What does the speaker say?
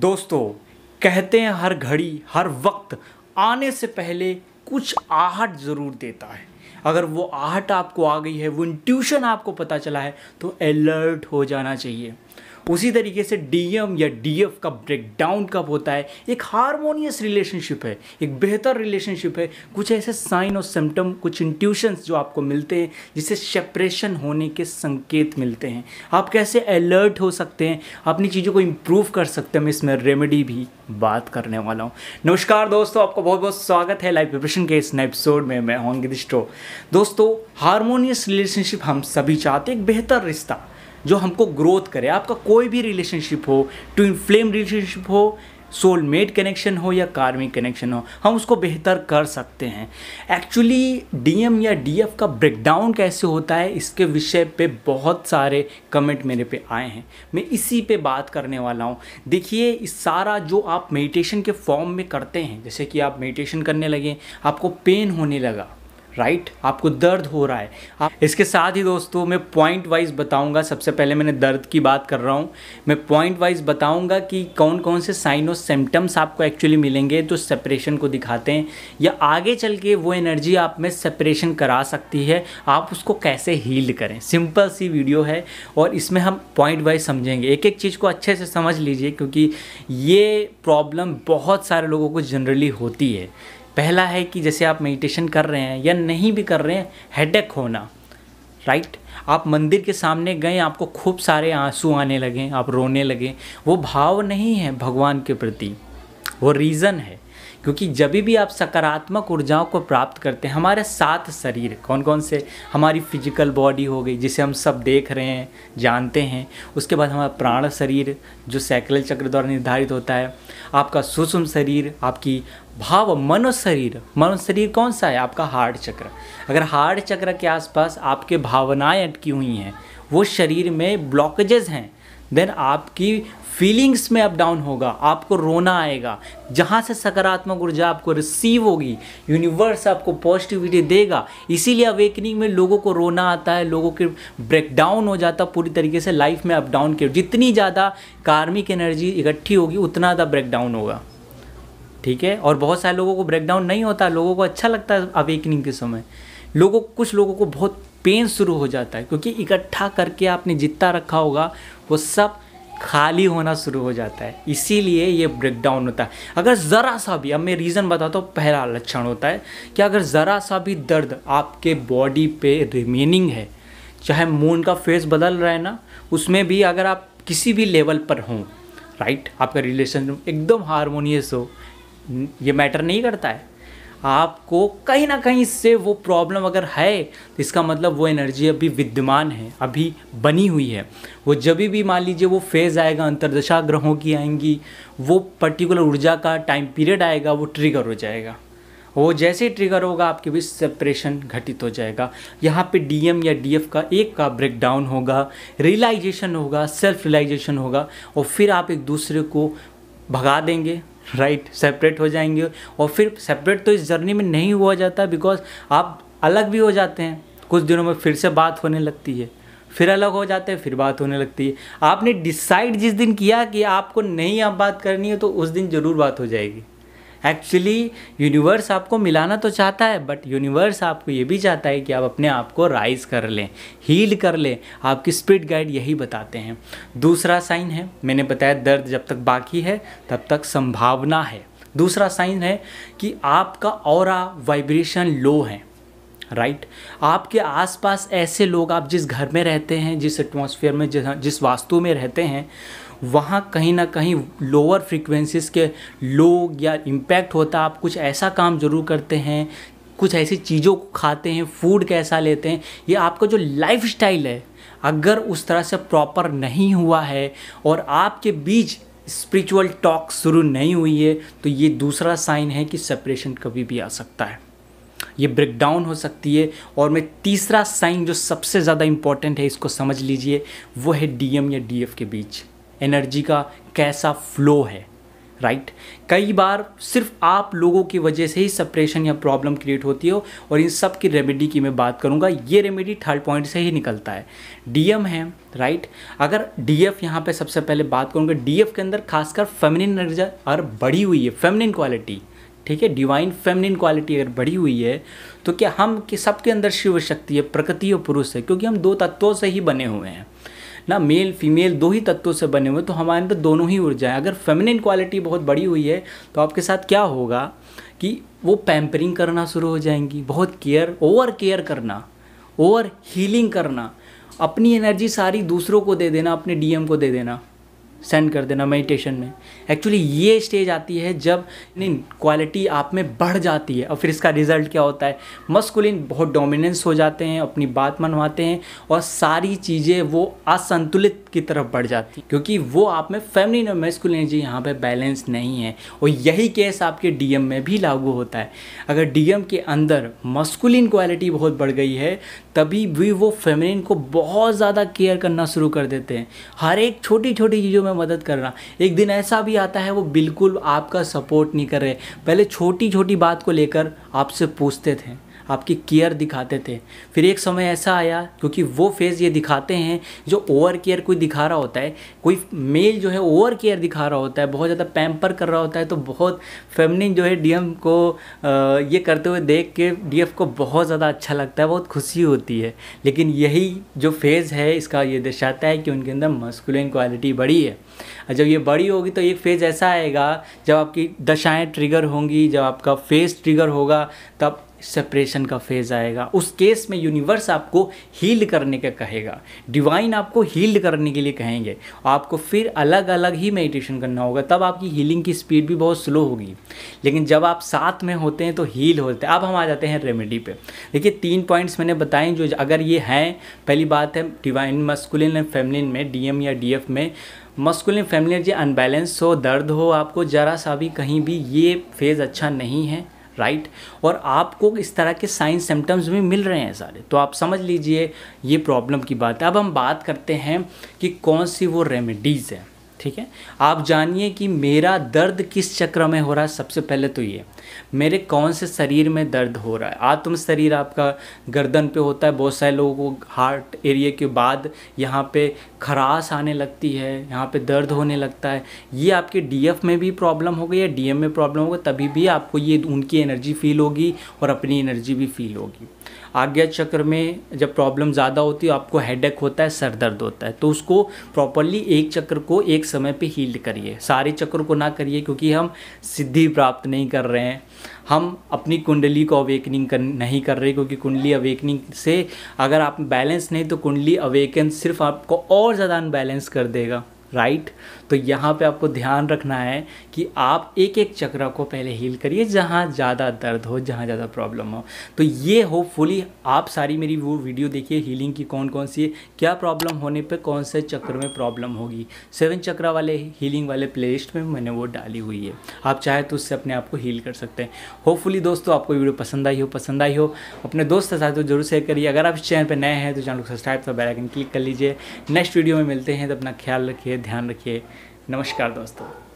दोस्तों कहते हैं हर घड़ी हर वक्त आने से पहले कुछ आहट ज़रूर देता है अगर वो आहट आपको आ गई है वो इंट्यूशन आपको पता चला है तो अलर्ट हो जाना चाहिए उसी तरीके से डीएम या डीएफ का ब्रेकडाउन कब होता है एक हारमोनियस रिलेशनशिप है एक बेहतर रिलेशनशिप है कुछ ऐसे साइन और सिम्टम कुछ इंट्यूशंस जो आपको मिलते हैं जिससे सेपरेशन होने के संकेत मिलते हैं आप कैसे अलर्ट हो सकते हैं अपनी चीज़ों को इम्प्रूव कर सकते हैं मैं इसमें रेमेडी भी बात करने वाला हूँ नमस्कार दोस्तों आपका बहुत बहुत स्वागत है लाइफ प्रिपरेशन के इस एपिसोड में मैं होंगे दोस्तों हारमोनियस रिलेशनशिप हम सभी चाहते हैं एक बेहतर रिश्ता जो हमको ग्रोथ करे आपका कोई भी रिलेशनशिप हो ट्विन फ्लेम रिलेशनशिप हो सोलमेट कनेक्शन हो या कार्मिक कनेक्शन हो हम उसको बेहतर कर सकते हैं एक्चुअली डीएम या डीएफ का ब्रेकडाउन कैसे होता है इसके विषय पे बहुत सारे कमेंट मेरे पे आए हैं मैं इसी पे बात करने वाला हूँ देखिए इस सारा जो आप मेडिटेशन के फॉर्म में करते हैं जैसे कि आप मेडिटेशन करने लगे आपको पेन होने लगा राइट right? आपको दर्द हो रहा है आप इसके साथ ही दोस्तों मैं पॉइंट वाइज बताऊंगा सबसे पहले मैंने दर्द की बात कर रहा हूँ मैं पॉइंट वाइज बताऊंगा कि कौन कौन से साइन और सिम्टम्स आपको एक्चुअली मिलेंगे तो सेपरेशन को दिखाते हैं या आगे चल के वो एनर्जी आप में सेपरेशन करा सकती है आप उसको कैसे हील करें सिंपल सी वीडियो है और इसमें हम पॉइंट वाइज समझेंगे एक एक चीज़ को अच्छे से समझ लीजिए क्योंकि ये प्रॉब्लम बहुत सारे लोगों को जनरली होती है पहला है कि जैसे आप मेडिटेशन कर रहे हैं या नहीं भी कर रहे हैं हेडेक होना राइट आप मंदिर के सामने गए आपको खूब सारे आंसू आने लगे आप रोने लगे वो भाव नहीं है भगवान के प्रति वो रीज़न है क्योंकि जब भी आप सकारात्मक ऊर्जाओं को प्राप्त करते हैं हमारे सात शरीर कौन कौन से हमारी फिजिकल बॉडी हो गई जिसे हम सब देख रहे हैं जानते हैं उसके बाद हमारा प्राण शरीर जो सैकल चक्र द्वारा निर्धारित होता है आपका सूक्ष्म शरीर आपकी भाव मनो शरीर मनो शरीर कौन सा है आपका हार्ट चक्र अगर हार्ट चक्र के आसपास आपके भावनाएं अटकी हुई हैं वो शरीर में ब्लॉकेजेस हैं देन आपकी फीलिंग्स में अप डाउन होगा आपको रोना आएगा जहाँ से सकारात्मक ऊर्जा आपको रिसीव होगी यूनिवर्स आपको पॉजिटिविटी देगा इसीलिए अवेकनिंग में लोगों को रोना आता है लोगों के ब्रेकडाउन हो जाता है पूरी तरीके से लाइफ में अप डाउन के जितनी ज़्यादा कार्मिक एनर्जी इकट्ठी होगी उतना ज़्यादा ब्रेकडाउन होगा ठीक है और बहुत सारे लोगों को ब्रेकडाउन नहीं होता लोगों को अच्छा लगता है अवेकनिंग के समय लोगों कुछ लोगों को बहुत पेन शुरू हो जाता है क्योंकि इकट्ठा करके आपने जितना रखा होगा वो सब खाली होना शुरू हो जाता है इसीलिए ये ब्रेकडाउन होता है अगर ज़रा सा भी अब मैं रीज़न बताता हूँ पहला लक्षण होता है कि अगर ज़रा सा भी दर्द आपके बॉडी पे रिमेनिंग है चाहे मून का फेस बदल रहा है ना उसमें भी अगर आप किसी भी लेवल पर हों राइट आपका रिलेशन एकदम हारमोनियस हो ये मैटर नहीं करता है आपको कहीं ना कहीं इससे वो प्रॉब्लम अगर है तो इसका मतलब वो एनर्जी अभी विद्यमान है अभी बनी हुई है वो जब भी मान लीजिए वो फेज़ आएगा अंतरदशा ग्रहों की आएंगी वो पर्टिकुलर ऊर्जा का टाइम पीरियड आएगा वो ट्रिगर हो जाएगा वो जैसे ही ट्रिगर होगा आपके बीच सेपरेशन घटित हो जाएगा यहाँ पे डीएम या डीएफ का एक का ब्रेकडाउन होगा रियलाइजेशन होगा सेल्फ रियलाइजेशन होगा और फिर आप एक दूसरे को भगा देंगे राइट right, सेपरेट हो जाएंगे और फिर सेपरेट तो इस जर्नी में नहीं हुआ जाता बिकॉज आप अलग भी हो जाते हैं कुछ दिनों में फिर से बात होने लगती है फिर अलग हो जाते हैं फिर बात होने लगती है आपने डिसाइड जिस दिन किया कि आपको नहीं अब बात करनी है तो उस दिन ज़रूर बात हो जाएगी एक्चुअली यूनिवर्स आपको मिलाना तो चाहता है बट यूनिवर्स आपको ये भी चाहता है कि आप अपने आप को राइज कर लें हील कर लें आपकी स्पिरिट गाइड यही बताते हैं दूसरा साइन है मैंने बताया दर्द जब तक बाकी है तब तक संभावना है दूसरा साइन है कि आपका और वाइब्रेशन लो है राइट right? आपके आसपास ऐसे लोग आप जिस घर में रहते हैं जिस एटमॉस्फेयर में जिस वास्तु में रहते हैं वहाँ कहीं ना कहीं लोअर फ्रिक्वेंसीज़ के लोग या इम्पैक्ट होता आप कुछ ऐसा काम ज़रूर करते हैं कुछ ऐसी चीज़ों को खाते हैं फूड कैसा लेते हैं ये आपका जो लाइफ स्टाइल है अगर उस तरह से प्रॉपर नहीं हुआ है और आपके बीच स्पिरिचुअल टॉक शुरू नहीं हुई है तो ये दूसरा साइन है कि सेपरेशन कभी भी आ सकता है ये ब्रेकडाउन हो सकती है और मैं तीसरा साइन जो सबसे ज़्यादा इम्पॉर्टेंट है इसको समझ लीजिए वो है डीएम या डीएफ के बीच एनर्जी का कैसा फ्लो है राइट right? कई बार सिर्फ आप लोगों की वजह से ही सप्रेशन या प्रॉब्लम क्रिएट होती हो और इन सब की रेमेडी की मैं बात करूंगा ये रेमेडी थर्ड पॉइंट से ही निकलता है डीएम है राइट right? अगर डीएफ यहाँ पे सबसे पहले बात करूंगा डीएफ के अंदर खासकर फेमिनिन एनर्जी अगर बढ़ी हुई है फेमिनिन क्वालिटी ठीक है डिवाइन फेमिनिन क्वालिटी अगर बढ़ी हुई है तो क्या हम कि सबके अंदर शिव शक्ति है प्रकृति और पुरुष है क्योंकि हम दो तत्वों से ही बने हुए हैं ना मेल फीमेल दो ही तत्वों से बने हुए तो हमारे अंदर दोनों ही ऊर्जा है अगर फेमिनिन क्वालिटी बहुत बड़ी हुई है तो आपके साथ क्या होगा कि वो पैम्परिंग करना शुरू हो जाएंगी बहुत केयर ओवर केयर करना ओवर हीलिंग करना अपनी एनर्जी सारी दूसरों को दे देना अपने डीएम को दे देना सेंड कर देना मेडिटेशन में एक्चुअली ये स्टेज आती है जब क्वालिटी आप में बढ़ जाती है और फिर इसका रिजल्ट क्या होता है मस्कुलिन बहुत डोमिनेंस हो जाते हैं अपनी बात मनवाते हैं और सारी चीज़ें वो असंतुलित की तरफ बढ़ जाती हैं क्योंकि वो आप में फैमिली और मस्कुलिन एनर्जी यहाँ पर बैलेंस नहीं है और यही केस आपके डी में भी लागू होता है अगर डी के अंदर मस्कुलिन क्वालिटी बहुत बढ़ गई है तभी भी वो फेमिनिन को बहुत ज़्यादा केयर करना शुरू कर देते हैं हर एक छोटी छोटी चीज़ों में में मदद करना एक दिन ऐसा भी आता है वो बिल्कुल आपका सपोर्ट नहीं कर रहे पहले छोटी छोटी बात को लेकर आपसे पूछते थे आपकी केयर दिखाते थे फिर एक समय ऐसा आया क्योंकि वो फेज़ ये दिखाते हैं जो ओवर केयर कोई दिखा रहा होता है कोई मेल जो है ओवर केयर दिखा रहा होता है बहुत ज़्यादा पैम्पर कर रहा होता है तो बहुत फेमनिन जो है डीएम को ये करते हुए देख के डी को बहुत ज़्यादा अच्छा लगता है बहुत खुशी होती है लेकिन यही जो फेज़ है इसका ये दर्शाता है कि उनके अंदर मस्कुलिन क्वालिटी बड़ी है जब ये बड़ी होगी तो एक फेज़ ऐसा आएगा जब आपकी दशाएँ ट्रिगर होंगी जब आपका फेस ट्रिगर होगा तब सेपरेशन का फेज़ आएगा उस केस में यूनिवर्स आपको हील करने का कहेगा डिवाइन आपको हील्ड करने के लिए कहेंगे आपको फिर अलग अलग ही मेडिटेशन करना होगा तब आपकी हीलिंग की स्पीड भी बहुत स्लो होगी लेकिन जब आप साथ में होते हैं तो हील होते हैं अब हम आ जाते हैं रेमेडी पे देखिए तीन पॉइंट्स मैंने बताए जो अगर ये हैं पहली बात है डिवाइन मस्कुलिन एंड फेमलिन में डी या डी में मस्कुलिन फेमलिन जी अनबैलेंस हो दर्द हो आपको ज़रा सा भी कहीं भी ये फेज़ अच्छा नहीं है राइट right? और आपको इस तरह के साइन सिम्टम्स भी मिल रहे हैं सारे तो आप समझ लीजिए ये प्रॉब्लम की बात है अब हम बात करते हैं कि कौन सी वो रेमेडीज़ है ठीक है आप जानिए कि मेरा दर्द किस चक्र में हो रहा है सबसे पहले तो ये मेरे कौन से शरीर में दर्द हो रहा है आत्म शरीर आपका गर्दन पे होता है बहुत सारे लोगों को हार्ट एरिया के बाद यहाँ पे खराश आने लगती है यहाँ पे दर्द होने लगता है ये आपके डीएफ में भी प्रॉब्लम होगी या डीएम में प्रॉब्लम होगा तभी भी आपको ये उनकी एनर्जी फील होगी और अपनी एनर्जी भी फील होगी आज्ञा चक्र में जब प्रॉब्लम ज़्यादा होती है आपको हेडेक होता है सर दर्द होता है तो उसको प्रॉपरली एक चक्र को एक समय पे हील्ड करिए सारे चक्र को ना करिए क्योंकि हम सिद्धि प्राप्त नहीं कर रहे हैं हम अपनी कुंडली को अवेकनिंग कर नहीं कर रहे क्योंकि कुंडली अवेकनिंग से अगर आप बैलेंस नहीं तो कुंडली अवेकन सिर्फ आपको और ज़्यादा अनबैलेंस कर देगा राइट right? तो यहाँ पे आपको ध्यान रखना है कि आप एक एक चक्र को पहले हील करिए जहाँ ज़्यादा दर्द हो जहाँ ज़्यादा प्रॉब्लम हो तो ये होपफुली आप सारी मेरी वो वीडियो देखिए हीलिंग की कौन कौन सी है क्या प्रॉब्लम होने पे कौन से चक्र में प्रॉब्लम होगी सेवन चक्रा वाले हीलिंग वाले प्लेलिस्ट में मैंने वो डाली हुई है आप चाहे तो उससे अपने आप को हील कर सकते हैं होपफुली दोस्तों आपको वीडियो पसंद आई हो पसंद आई हो अपने दोस्त के साथ तो जरूर शेयर करिए अगर आप इस चैनल पर नए हैं तो चैनल को सब्सक्राइब कर बेलाइकन क्लिक कर लीजिए नेक्स्ट वीडियो में मिलते हैं तो अपना ख्याल रखिए ध्यान रखिए नमस्कार दोस्तों